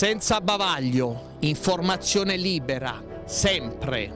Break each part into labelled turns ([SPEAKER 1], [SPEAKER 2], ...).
[SPEAKER 1] senza bavaglio, informazione libera, sempre.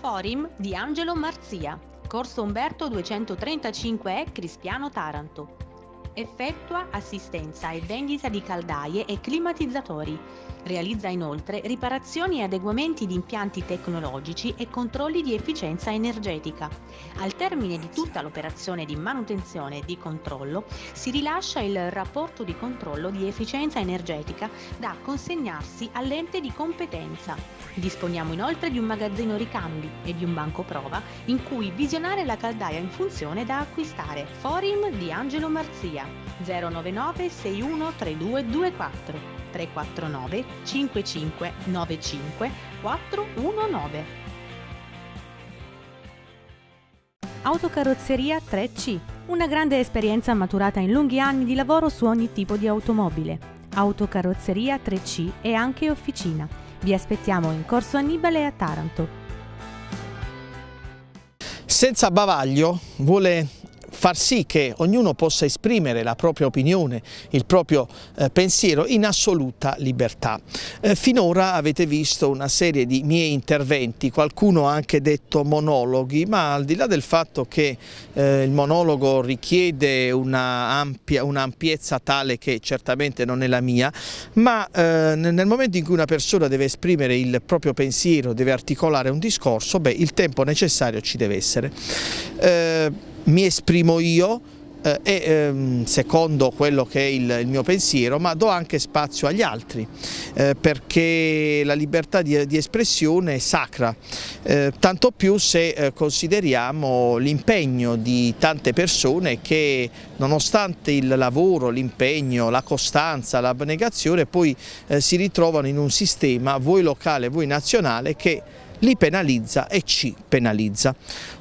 [SPEAKER 2] Forim di Angelo Marzia, Corso Umberto 235E Cristiano Taranto Effettua assistenza e vendita di caldaie e climatizzatori. Realizza inoltre riparazioni e adeguamenti di impianti tecnologici e controlli di efficienza energetica. Al termine di tutta l'operazione di manutenzione e di controllo si rilascia il rapporto di controllo di efficienza energetica da consegnarsi all'ente di competenza. Disponiamo inoltre di un magazzino ricambi e di un banco prova in cui visionare la caldaia in funzione da acquistare. Forum di Angelo Marzia. 099 61 3224 349 5595 419 Autocarrozzeria 3C Una grande esperienza maturata in lunghi anni di lavoro su ogni tipo di automobile. Autocarrozzeria 3C e anche officina. Vi aspettiamo in Corso Annibale a Taranto.
[SPEAKER 1] Senza bavaglio vuole far sì che ognuno possa esprimere la propria opinione, il proprio eh, pensiero in assoluta libertà. Eh, finora avete visto una serie di miei interventi, qualcuno ha anche detto monologhi, ma al di là del fatto che eh, il monologo richiede un'ampiezza un tale che certamente non è la mia, ma eh, nel momento in cui una persona deve esprimere il proprio pensiero, deve articolare un discorso, beh, il tempo necessario ci deve essere eh, mi esprimo io eh, e ehm, secondo quello che è il, il, mio pensiero, ma do anche spazio agli altri, eh, perché la libertà di, di espressione è sacra, eh, tanto più se eh, consideriamo l'impegno di tante persone che nonostante il lavoro, l'impegno, la costanza, l'abnegazione, poi eh, si ritrovano in un sistema, voi locale, voi nazionale, che li penalizza e ci penalizza.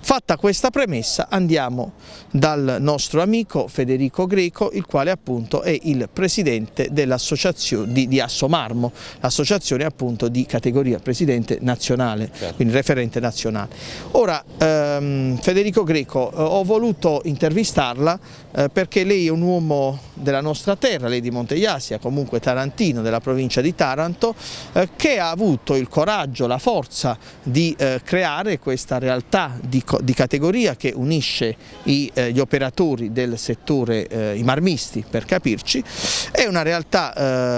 [SPEAKER 1] Fatta questa premessa andiamo dal nostro amico Federico Greco, il quale appunto è il presidente dell'associazione di, di Assomarmo, l'associazione appunto di categoria presidente nazionale, certo. quindi referente nazionale. Ora ehm, Federico Greco, eh, ho voluto intervistarla eh, perché lei è un uomo della nostra terra, lei di Montegliasia, comunque tarantino della provincia di Taranto, eh, che ha avuto il coraggio, la forza di eh, creare questa realtà di, di categoria che unisce i, eh, gli operatori del settore, eh, i marmisti per capirci, è una realtà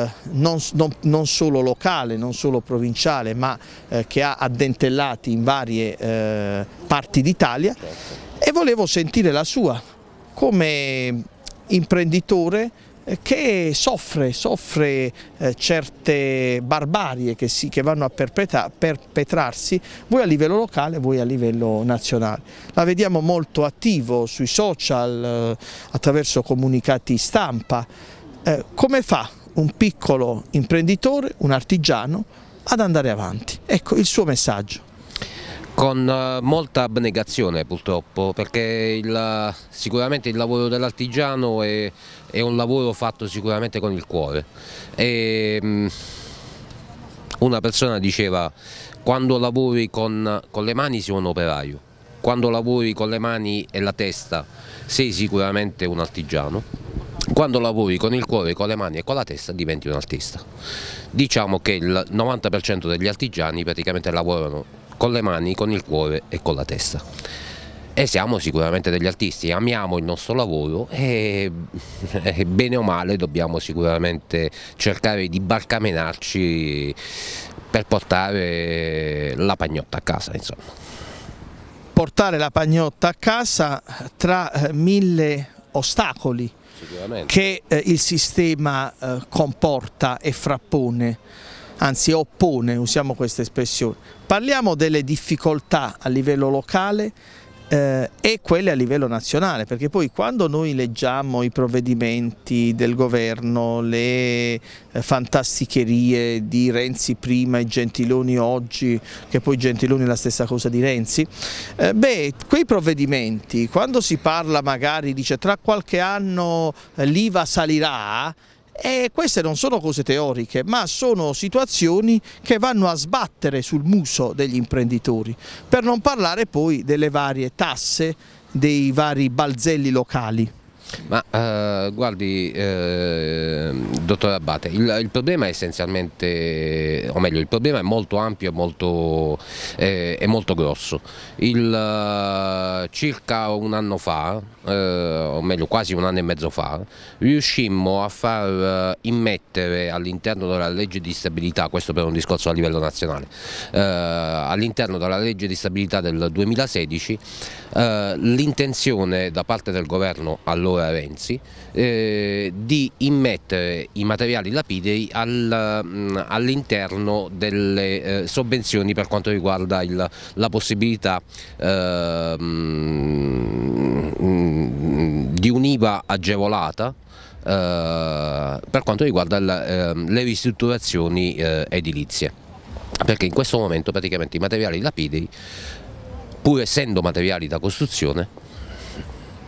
[SPEAKER 1] eh, non, non, non, solo locale, non solo provinciale, ma eh, che ha addentellati in varie eh, parti d'Italia certo. e volevo sentire la sua come imprenditore eh, che soffre, soffre eh, certe barbarie che, si, che vanno a perpetrarsi voi a livello locale voi a livello nazionale. La vediamo molto attivo sui social, eh, attraverso comunicati stampa. Eh, come fa un piccolo imprenditore, un artigiano ad andare avanti? Ecco il suo messaggio con eh, molta abnegazione
[SPEAKER 3] purtroppo perché il, sicuramente il lavoro dell'artigiano è, è, un lavoro fatto sicuramente con il cuore e, mm, una persona diceva quando lavori con, con le mani sei un operaio quando lavori con le mani e la testa sei sicuramente un artigiano quando lavori con il cuore, con le mani e con la testa diventi un artista. Diciamo che il 90% degli artigiani praticamente lavorano con le mani, con il cuore e con la testa. E siamo sicuramente degli artisti, amiamo il nostro lavoro e bene o male dobbiamo sicuramente cercare di barcamenarci
[SPEAKER 1] per portare la pagnotta a casa. Insomma. Portare la pagnotta a casa tra eh, mille ostacoli che eh, il sistema eh, comporta e frappone anzi oppone, usiamo questa espressione. Parliamo delle difficoltà a livello locale eh, e quelle a livello nazionale, perché poi quando noi leggiamo i provvedimenti del governo, le eh, fantasticherie di Renzi prima e Gentiloni oggi, che poi Gentiloni è la stessa cosa di Renzi, eh, beh, quei provvedimenti, quando si parla magari, dice tra qualche anno eh, l'IVA salirà, e queste non sono cose teoriche, ma sono situazioni che vanno a sbattere sul muso degli imprenditori, per non parlare poi delle varie tasse, dei vari balzelli locali. Ma eh, guardi,
[SPEAKER 3] eh, dottor Abbate, il, il, problema è essenzialmente, o meglio, il problema è molto ampio e molto, eh, è molto grosso. Il, eh, circa un anno fa, eh, o meglio quasi un anno e mezzo fa, riuscimmo a far eh, immettere all'interno della legge di stabilità, questo per un discorso a livello nazionale, all'interno della legge di stabilità del 2016 l'intenzione da parte del governo allora ancora Renzi, eh, di immettere i materiali lapidei al, mm, all'interno delle eh, sovvenzioni per quanto riguarda il, la possibilità eh, di un'IVA agevolata eh, per quanto riguarda la, ehm, le ristrutturazioni eh, edilizie, perché in questo momento praticamente i materiali lapidei pur essendo materiali da costruzione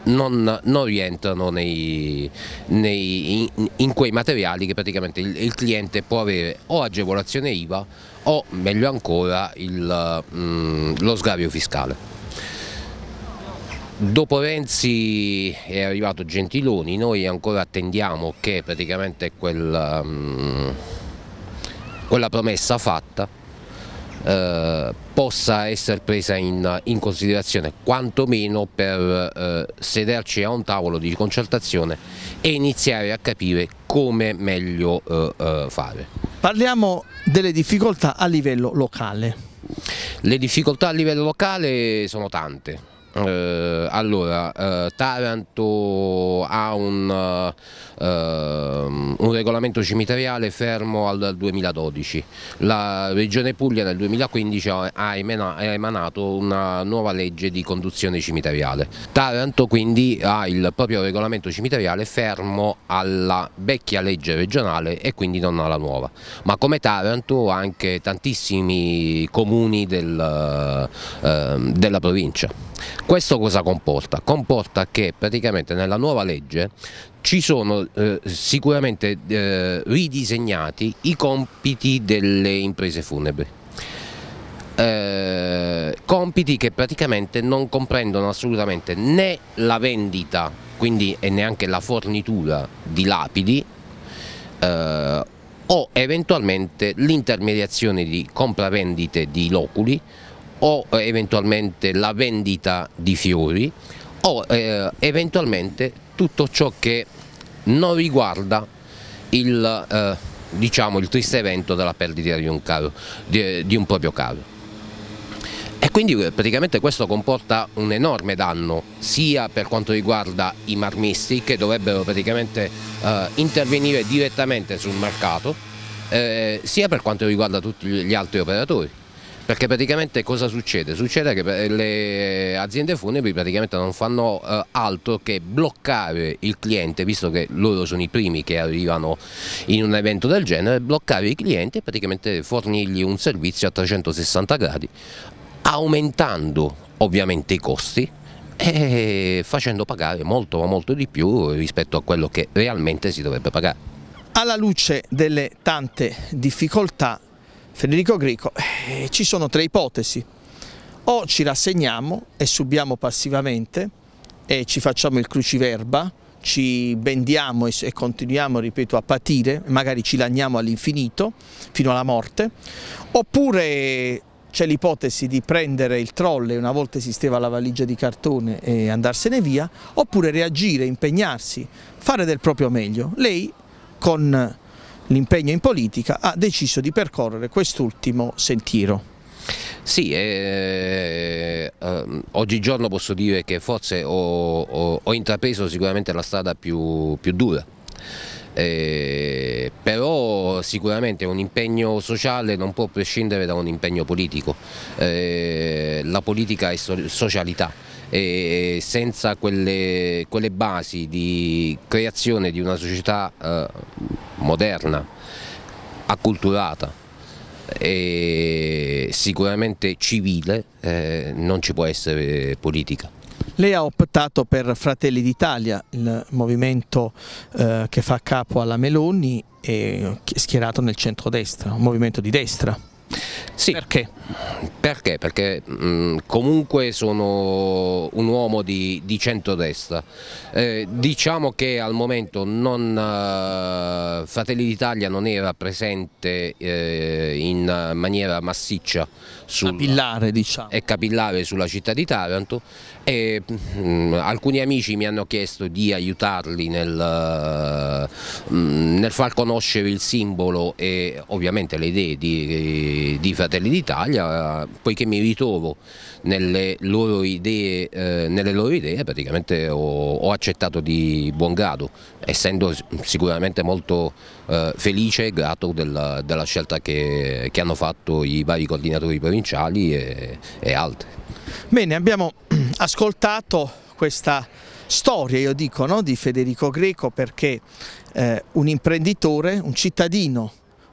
[SPEAKER 3] non, non rientrano nei, nei, in, in, quei materiali che praticamente il, il, cliente può avere o agevolazione IVA o meglio ancora il, mm, lo sgravio fiscale. Dopo Renzi è arrivato Gentiloni, noi ancora attendiamo che praticamente quel, um, quella promessa fatta eh, possa essere presa in, in, considerazione, quantomeno per eh, sederci a un tavolo di concertazione e iniziare a capire come meglio eh, eh fare. Parliamo
[SPEAKER 1] delle difficoltà a livello locale.
[SPEAKER 3] Le difficoltà a livello locale sono tante, Oh. Eh, allora, eh, Taranto ha un, eh, ehm, un, regolamento cimiteriale fermo al 2012, la Regione Puglia nel 2015 ha, emanato una nuova legge di conduzione cimiteriale. Taranto quindi ha il proprio regolamento cimiteriale fermo alla vecchia legge regionale e quindi non alla nuova, ma come Taranto anche tantissimi comuni del, ehm, della provincia. Questo cosa comporta? Comporta che praticamente nella nuova legge ci sono eh, sicuramente eh, ridisegnati i compiti delle imprese funebri. Eh, compiti che praticamente non comprendono assolutamente né la vendita quindi e neanche la fornitura di lapidi eh, o eventualmente l'intermediazione di compravendite di loculi o eh, eventualmente la vendita di fiori o eh, eventualmente tutto ciò che non riguarda il, eh, diciamo, il triste evento della perdita di un, caro, di, di un proprio caro. E quindi eh, praticamente questo comporta un enorme danno sia per quanto riguarda i marmisti che dovrebbero praticamente eh, intervenire direttamente sul mercato eh, sia per quanto riguarda tutti gli altri operatori perché praticamente cosa succede? Succede che eh, le aziende funebri praticamente non fanno eh, altro che bloccare il cliente, visto che loro sono i primi che arrivano in un evento del genere, bloccare i clienti e praticamente fornirgli un servizio a 360 gradi, aumentando ovviamente i costi e facendo pagare molto molto di più rispetto a quello che realmente si dovrebbe pagare.
[SPEAKER 1] Alla luce delle tante difficoltà Federico Greco, eh, ci sono tre ipotesi. O ci rassegniamo e subiamo passivamente e ci facciamo il cruciverba, ci bendiamo e, e continuiamo, ripeto, a patire, magari ci lagniamo all'infinito, fino alla morte, oppure c'è l'ipotesi di prendere il trolle, una volta esisteva la valigia di cartone e andarsene via, oppure reagire, impegnarsi, fare del proprio meglio. Lei con l'impegno in politica, ha deciso di percorrere quest'ultimo sentiero.
[SPEAKER 3] Sì, eh, eh, oggigiorno posso dire che forse ho, ho, ho intrapreso sicuramente la strada più, più dura, eh, però sicuramente un impegno sociale non può prescindere da un impegno politico, eh, la politica è so socialità e senza quelle, quelle, basi di creazione di una società eh, moderna, acculturata e sicuramente civile eh, non ci può essere politica.
[SPEAKER 1] Lei ha optato per Fratelli d'Italia, il movimento eh, che fa capo alla Meloni e schierato nel centrodestra, un movimento di destra.
[SPEAKER 3] Sì. Perché? Perché? Perché mh, mm, comunque sono un uomo di, di centrodestra, eh, diciamo che al momento non, eh, Fratelli d'Italia non era presente eh, in maniera massiccia sul, capillare, diciamo. e capillare sulla città di Taranto e mh, mm, alcuni amici mi hanno chiesto di aiutarli nel, mh, eh, mm, nel far conoscere il simbolo e ovviamente le idee di, di Fratelli d'Italia poiché mi ritrovo nelle loro idee, eh, nelle loro idee praticamente ho, ho, accettato di buon grado, essendo sicuramente molto eh, felice e grato della, della scelta che, che, hanno fatto i vari coordinatori provinciali e, e altri.
[SPEAKER 1] Bene, abbiamo ascoltato questa storia, io dico, no, di Federico Greco perché eh, un imprenditore, un cittadino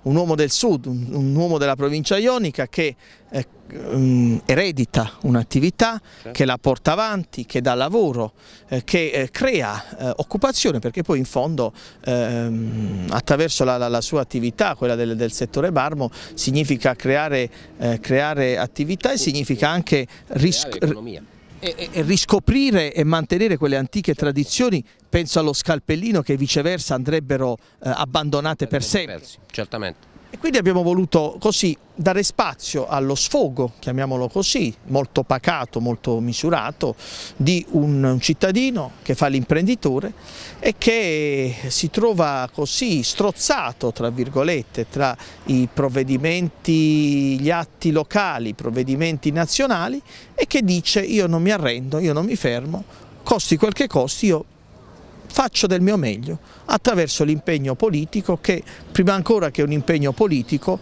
[SPEAKER 1] un uomo del sud, un, uomo della provincia ionica che eh, mm, eredita un'attività, certo. che la porta avanti, che dà lavoro, eh, che eh, crea eh, occupazione perché poi in fondo ehm, attraverso la, la, la, sua attività, quella del, del settore Barmo, significa creare, eh, creare attività e significa anche... Creare economia e, e, riscoprire e mantenere quelle antiche certo. tradizioni, penso allo scalpellino che viceversa andrebbero eh, abbandonate per sempre. Certamente. E quindi abbiamo voluto così dare spazio allo sfogo, chiamiamolo così, molto pacato, molto misurato, di un cittadino che fa l'imprenditore e che si trova così strozzato, tra virgolette, tra i provvedimenti, gli atti locali, i provvedimenti nazionali e che dice io non mi arrendo, io non mi fermo, costi quel che costi, io faccio del mio meglio attraverso l'impegno politico che prima ancora che un impegno politico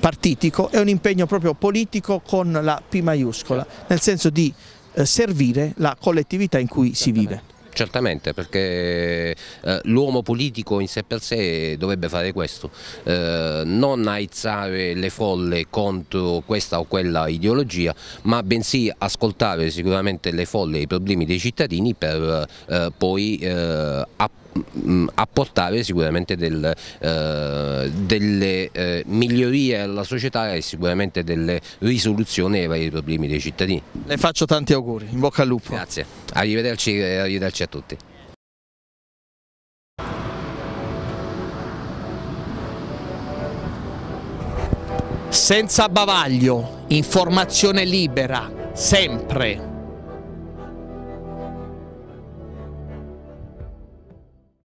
[SPEAKER 1] partitico è un impegno proprio politico con la P maiuscola, nel senso di eh, servire la collettività in cui si vive.
[SPEAKER 3] Certamente, perché eh, l'uomo politico in sé per sé dovrebbe fare questo, eh, non aizzare le folle contro questa o quella ideologia, ma bensì ascoltare sicuramente le folle e i problemi dei cittadini per eh, poi apportare eh, Mm, apportare sicuramente del, eh, delle eh, migliorie alla società e sicuramente delle risoluzioni ai vari problemi dei cittadini.
[SPEAKER 1] Le faccio tanti auguri, in bocca al lupo. Grazie,
[SPEAKER 3] arrivederci e eh, arrivederci a tutti.
[SPEAKER 1] Senza bavaglio, informazione libera, sempre.